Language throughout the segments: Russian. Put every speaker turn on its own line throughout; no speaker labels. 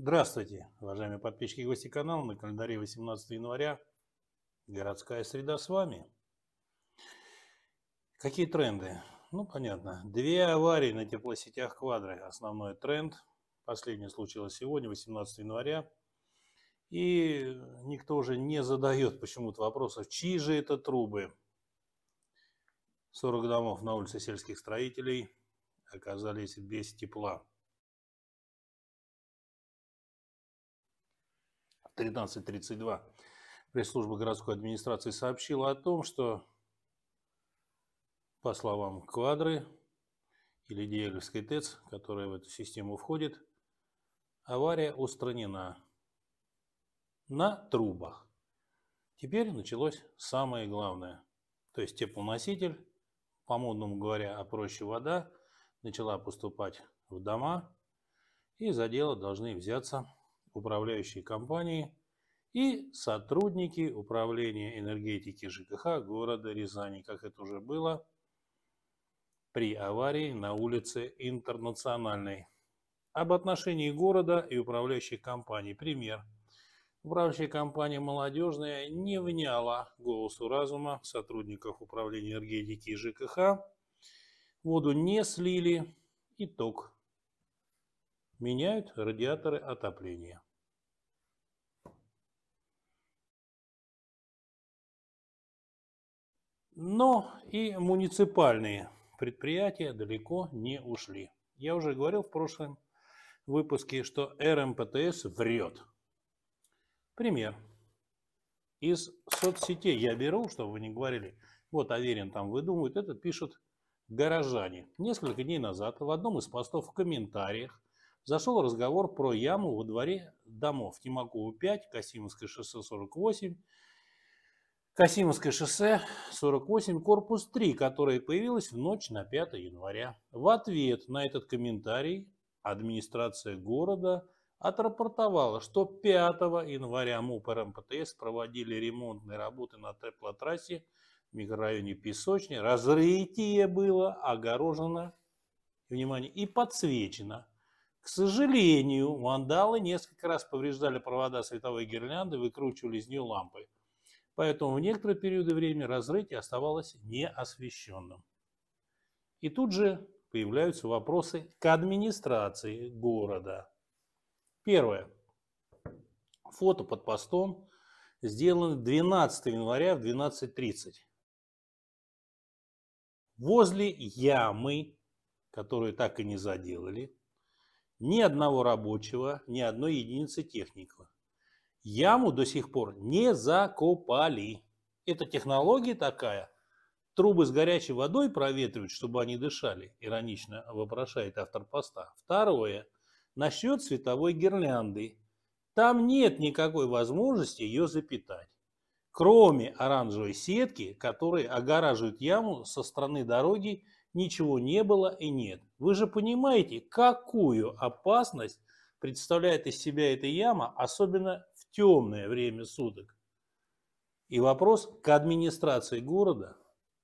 Здравствуйте, уважаемые подписчики и гости канала. На календаре 18 января. Городская среда с вами. Какие тренды? Ну, понятно. Две аварии на теплосетях квадры. Основной тренд. Последнее случилось сегодня, 18 января. И никто уже не задает почему-то вопросов, чьи же это трубы. 40 домов на улице сельских строителей оказались без тепла. 13.32 пресс-служба городской администрации сообщила о том, что, по словам Квадры или Диелевской ТЭЦ, которая в эту систему входит, авария устранена на трубах. Теперь началось самое главное. То есть теплоноситель, по-модному говоря, а проще вода, начала поступать в дома, и за дело должны взяться управляющей компании и сотрудники управления энергетики ЖКХ города Рязани, как это уже было при аварии на улице Интернациональной. Об отношении города и управляющих компаний. Пример. Управляющая компания «Молодежная» не вняла голосу разума сотрудников управления энергетики и ЖКХ. Воду не слили. и ток. Меняют радиаторы отопления. Но и муниципальные предприятия далеко не ушли. Я уже говорил в прошлом выпуске, что РМПТС врет. Пример. Из соцсетей я беру, чтобы вы не говорили, вот Аверин там выдумывает, это пишут горожане. Несколько дней назад в одном из постов в комментариях зашел разговор про яму во дворе домов Тимакова 5, Касимовское шоссе 48, Касимовское шоссе 48, корпус 3, которая появилась в ночь на 5 января. В ответ на этот комментарий администрация города отрапортовала, что 5 января МУП РМПТС проводили ремонтные работы на теплотрассе в микрорайоне Песочни. Разрытие было огорожено, внимание, и подсвечено – к сожалению, вандалы несколько раз повреждали провода световой гирлянды, выкручивали из нее лампы. Поэтому в некоторые периоды времени разрытие оставалось неосвещенным. И тут же появляются вопросы к администрации города. Первое. Фото под постом сделано 12 января в 12.30. Возле ямы, которую так и не заделали, ни одного рабочего, ни одной единицы техники. Яму до сих пор не закопали. Это технология такая. Трубы с горячей водой проветривают, чтобы они дышали, иронично вопрошает автор поста. Второе. Насчет световой гирлянды. Там нет никакой возможности ее запитать. Кроме оранжевой сетки, которая огораживает яму со стороны дороги ничего не было и нет. Вы же понимаете, какую опасность представляет из себя эта яма, особенно в темное время суток. И вопрос к администрации города.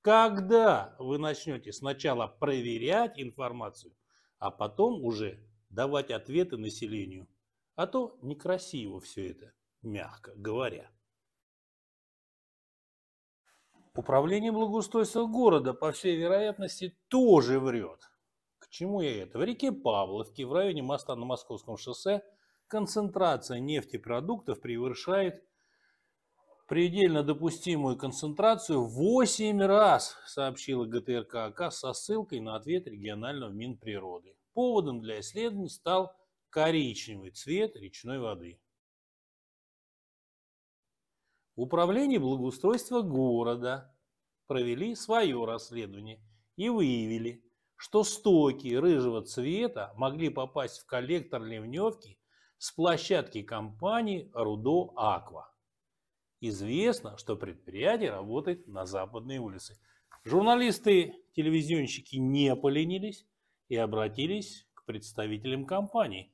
Когда вы начнете сначала проверять информацию, а потом уже давать ответы населению? А то некрасиво все это, мягко говоря. Управление благоустройства города, по всей вероятности, тоже врет. К чему я это? В реке Павловки, в районе моста на Московском шоссе, концентрация нефтепродуктов превышает предельно допустимую концентрацию 8 раз, сообщила ГТРК АК со ссылкой на ответ регионального Минприроды. Поводом для исследований стал коричневый цвет речной воды. Управление благоустройства города провели свое расследование и выявили, что стоки рыжего цвета могли попасть в коллектор ливневки с площадки компании «Рудо Аква». Известно, что предприятие работает на западной улице. Журналисты-телевизионщики не поленились и обратились к представителям компании.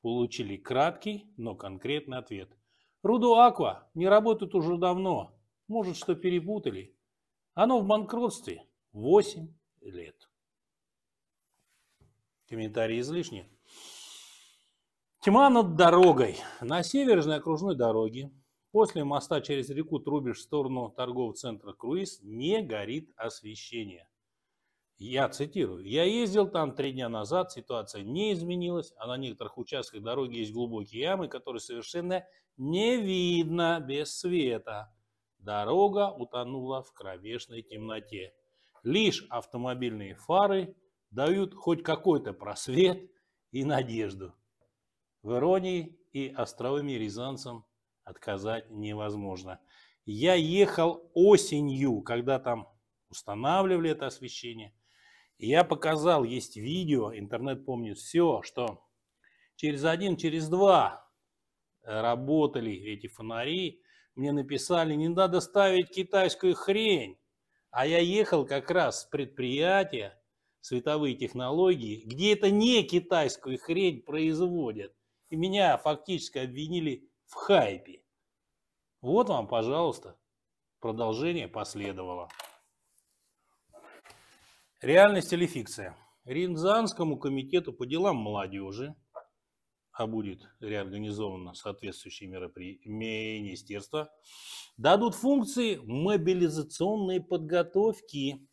Получили краткий, но конкретный ответ – Руду Аква не работает уже давно. Может, что перепутали. Оно в банкротстве 8 лет. Комментарии излишни. Тьма над дорогой. На северной окружной дороге после моста через реку Трубеж в сторону торгового центра Круиз не горит освещение. Я цитирую. Я ездил там три дня назад, ситуация не изменилась, а на некоторых участках дороги есть глубокие ямы, которые совершенно не видно без света. Дорога утонула в кровешной темноте. Лишь автомобильные фары дают хоть какой-то просвет и надежду. В иронии и островыми рязанцам отказать невозможно. Я ехал осенью, когда там устанавливали это освещение – я показал, есть видео, интернет помнит все, что через один, через два э, работали эти фонари. Мне написали, не надо ставить китайскую хрень. А я ехал как раз с предприятия, световые технологии, где это не китайскую хрень производят. И меня фактически обвинили в хайпе. Вот вам, пожалуйста, продолжение последовало. Реальность или фикция? Рязанскому комитету по делам молодежи, а будет реорганизовано соответствующее меропри... министерство, дадут функции мобилизационной подготовки.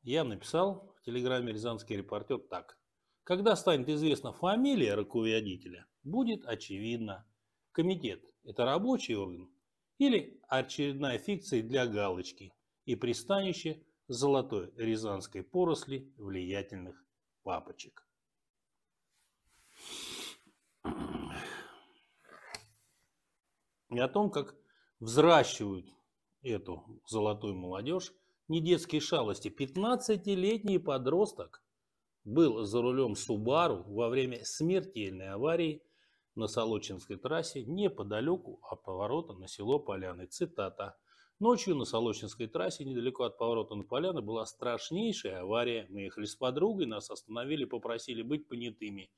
Я написал в телеграмме «Рязанский репортер» так. Когда станет известна фамилия руководителя, будет очевидно. Комитет – это рабочий орган или очередная фикция для галочки и пристанище – золотой рязанской поросли влиятельных папочек. И о том, как взращивают эту золотую молодежь, не детские шалости. 15-летний подросток был за рулем Субару во время смертельной аварии на Солочинской трассе неподалеку от поворота на село Поляны. Цитата. Ночью на Солочинской трассе, недалеко от поворота на поляну, была страшнейшая авария. Мы ехали с подругой, нас остановили, попросили быть понятыми.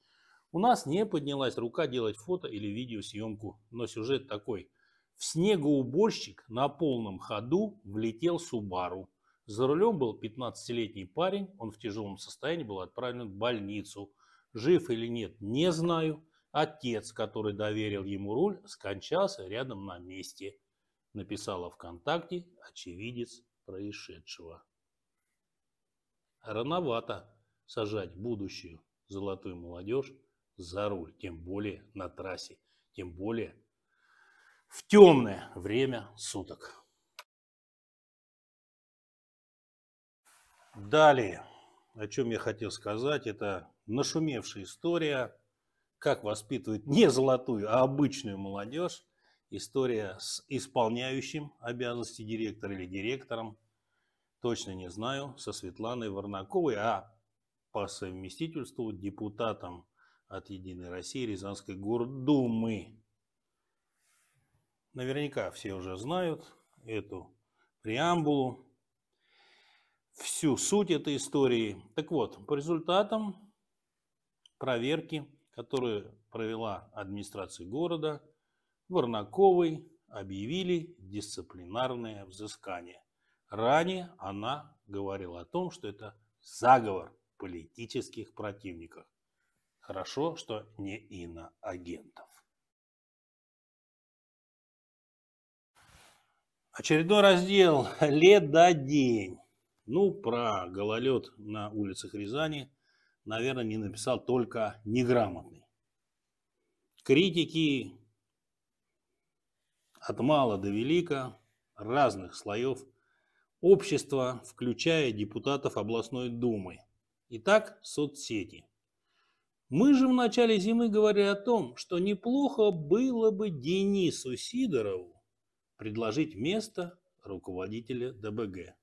У нас не поднялась рука делать фото или видеосъемку, но сюжет такой. В снегоуборщик на полном ходу влетел Субару. За рулем был 15-летний парень, он в тяжелом состоянии был отправлен в больницу. Жив или нет, не знаю. Отец, который доверил ему руль, скончался рядом на месте написала ВКонтакте очевидец происшедшего. Рановато сажать будущую золотую молодежь за руль, тем более на трассе, тем более в темное время суток. Далее, о чем я хотел сказать, это нашумевшая история, как воспитывать не золотую, а обычную молодежь История с исполняющим обязанности директора или директором, точно не знаю, со Светланой Варнаковой, а по совместительству депутатом от «Единой России» Рязанской Гордумы. Наверняка все уже знают эту преамбулу, всю суть этой истории. Так вот, по результатам проверки, которую провела администрация города – Варнаковой объявили дисциплинарное взыскание. Ранее она говорила о том, что это заговор политических противников. Хорошо, что не иноагентов. Очередной раздел до день. Ну, про гололед на улицах Рязани, наверное, не написал только неграмотный. Критики от мала до велика, разных слоев общества, включая депутатов областной думы. Итак, соцсети. Мы же в начале зимы говорили о том, что неплохо было бы Денису Сидорову предложить место руководителя ДБГ.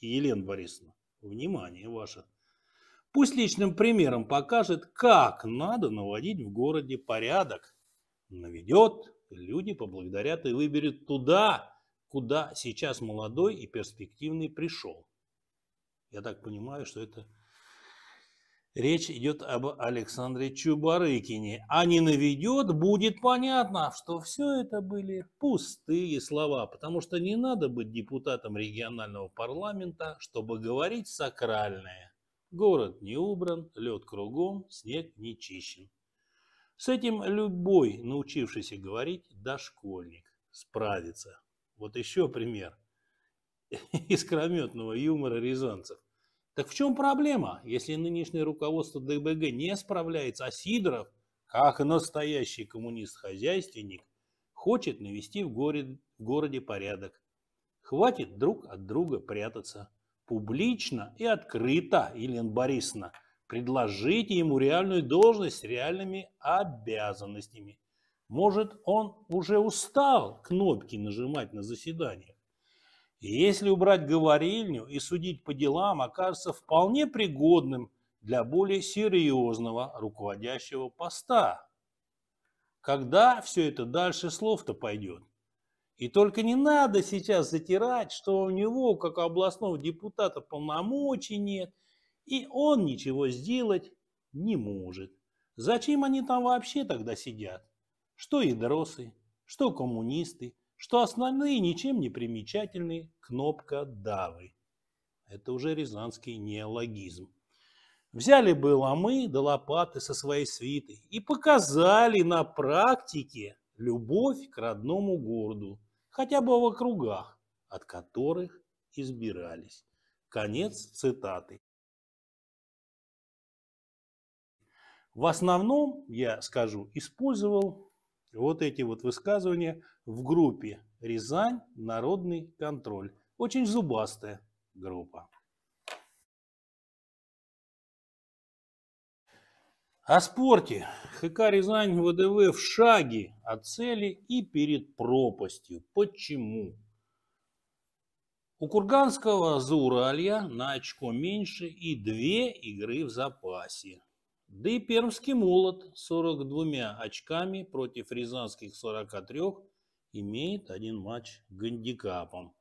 Елена Борисовна, внимание ваше. Пусть личным примером покажет, как надо наводить в городе порядок наведет, люди поблагодарят и выберут туда, куда сейчас молодой и перспективный пришел. Я так понимаю, что это речь идет об Александре Чубарыкине. А не наведет, будет понятно, что все это были пустые слова, потому что не надо быть депутатом регионального парламента, чтобы говорить сакральное. Город не убран, лед кругом, снег не чищен. С этим любой научившийся говорить дошкольник справится. Вот еще пример искрометного юмора рязанцев. Так в чем проблема, если нынешнее руководство ДБГ не справляется, а Сидоров, как настоящий коммунист-хозяйственник, хочет навести в, горе, в городе порядок. Хватит друг от друга прятаться. Публично и открыто, Елена Борисовна – Предложите ему реальную должность с реальными обязанностями. Может, он уже устал кнопки нажимать на заседаниях. Если убрать говорильню и судить по делам, окажется вполне пригодным для более серьезного руководящего поста. Когда все это дальше слов-то пойдет? И только не надо сейчас затирать, что у него, как у областного депутата, полномочий нет – и он ничего сделать не может. Зачем они там вообще тогда сидят? Что идросы, что коммунисты, что основные ничем не примечательные кнопка давы. Это уже рязанский неологизм. Взяли бы ломы до лопаты со своей свитой и показали на практике любовь к родному городу, хотя бы в округах, от которых избирались. Конец цитаты. В основном, я скажу, использовал вот эти вот высказывания в группе «Рязань. Народный контроль». Очень зубастая группа. О спорте. ХК «Рязань» ВДВ в шаге от цели и перед пропастью. Почему? У Курганского Зауралья на очко меньше и две игры в запасе. Да и пермский молот 42 очками против рязанских 43 имеет один матч гандикапом.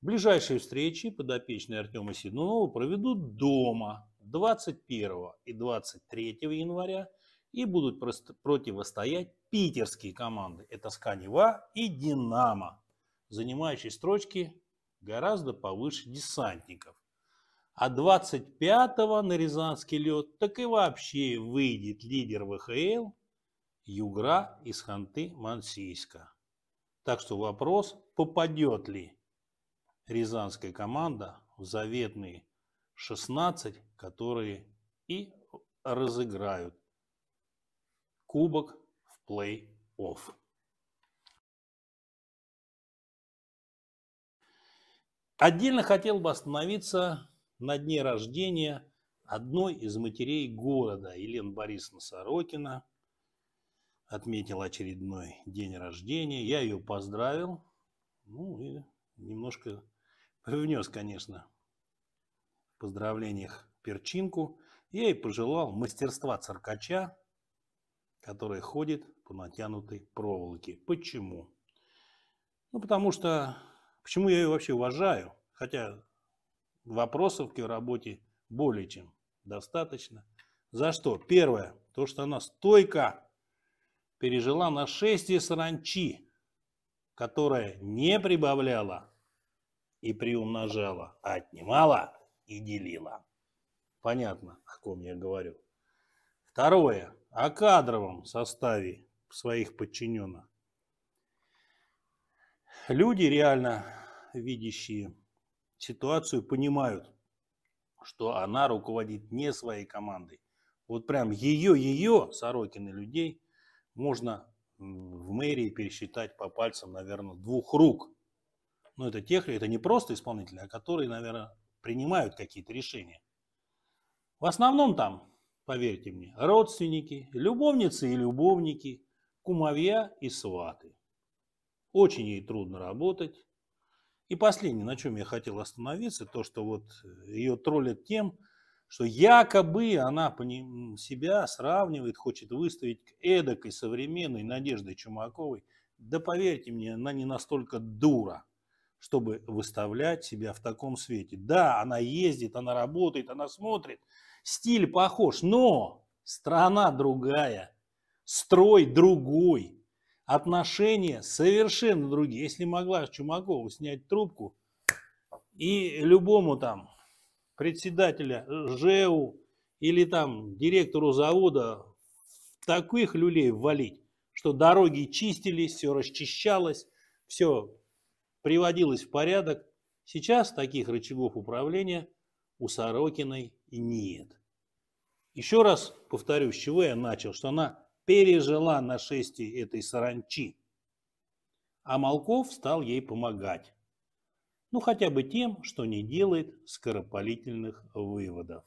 Ближайшие встречи подопечные Артема Седунова проведут дома 21 и 23 января и будут противостоять питерские команды. Это Сканева и Динамо, занимающие строчки гораздо повыше десантников. А 25-го на Рязанский лед так и вообще выйдет лидер ВХЛ Югра из Ханты-Мансийска. Так что вопрос, попадет ли рязанская команда в заветные 16, которые и разыграют кубок в плей-офф. Отдельно хотел бы остановиться на дне рождения одной из матерей города Елена Борисовна Сорокина отметила очередной день рождения. Я ее поздравил. Ну и немножко привнес, конечно, в поздравлениях перчинку. Я ей пожелал мастерства циркача, который ходит по натянутой проволоке. Почему? Ну, потому что... Почему я ее вообще уважаю? Хотя вопросов к ее работе более чем достаточно. За что? Первое, то, что она стойко пережила нашествие саранчи, которая не прибавляла и приумножала, а отнимала и делила. Понятно, о ком я говорю. Второе, о кадровом составе своих подчиненных. Люди, реально видящие ситуацию, понимают, что она руководит не своей командой. Вот прям ее, ее, Сорокины людей, можно в мэрии пересчитать по пальцам, наверное, двух рук. Но это тех, это не просто исполнители, а которые, наверное, принимают какие-то решения. В основном там, поверьте мне, родственники, любовницы и любовники, кумовья и сваты. Очень ей трудно работать, и последнее, на чем я хотел остановиться, то, что вот э, ее троллят тем, что якобы она себя сравнивает, хочет выставить к эдакой современной Надеждой Чумаковой. Да поверьте мне, она не настолько дура, чтобы выставлять себя в таком свете. Да, она ездит, она работает, она смотрит, стиль похож, но страна другая, строй другой, отношения совершенно другие. Если могла Чумакову снять трубку и любому там председателя э, ЖЭУ или там директору завода таких люлей валить, что дороги чистились, все расчищалось, все приводилось в порядок. Сейчас таких рычагов управления у Сорокиной нет. Еще раз повторю, с чего я начал, что она пережила нашествие этой саранчи, а Малков стал ей помогать. Ну, хотя бы тем, что не делает скоропалительных выводов.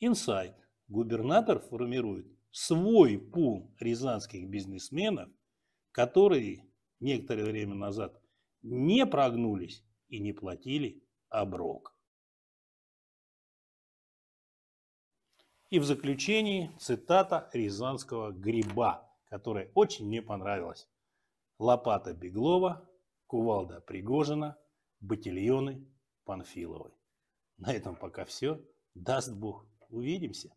Инсайт. Губернатор формирует свой пул рязанских бизнесменов, которые некоторое время назад не прогнулись и не платили оброк. И в заключении цитата рязанского гриба, которая очень мне понравилась. Лопата Беглова, кувалда Пригожина, батильоны Панфиловой. На этом пока все. Даст Бог. Увидимся.